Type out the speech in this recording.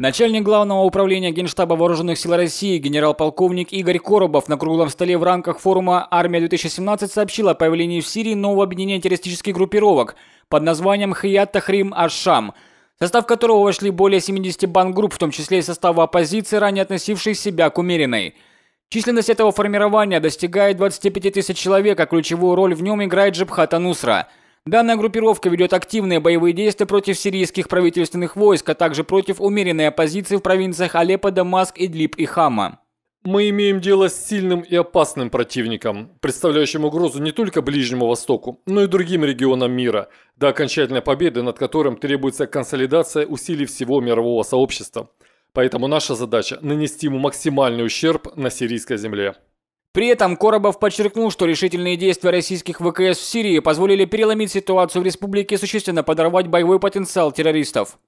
Начальник Главного управления Генштаба Вооруженных сил России генерал-полковник Игорь Коробов на круглом столе в рамках форума «Армия-2017» сообщил о появлении в Сирии нового объединения террористических группировок под названием «Хаят Тахрим аш состав которого вошли более 70 банд-групп, в том числе и состава оппозиции, ранее относившей себя к умеренной. Численность этого формирования достигает 25 тысяч человек, а ключевую роль в нем играет Джабхата Нусра – Данная группировка ведет активные боевые действия против сирийских правительственных войск, а также против умеренной оппозиции в провинциях Алеппо, Дамаск, Идлиб и Хама. Мы имеем дело с сильным и опасным противником, представляющим угрозу не только Ближнему Востоку, но и другим регионам мира, до окончательной победы над которым требуется консолидация усилий всего мирового сообщества. Поэтому наша задача – нанести ему максимальный ущерб на сирийской земле. При этом Коробов подчеркнул, что решительные действия российских ВКС в Сирии позволили переломить ситуацию в республике и существенно подорвать боевой потенциал террористов.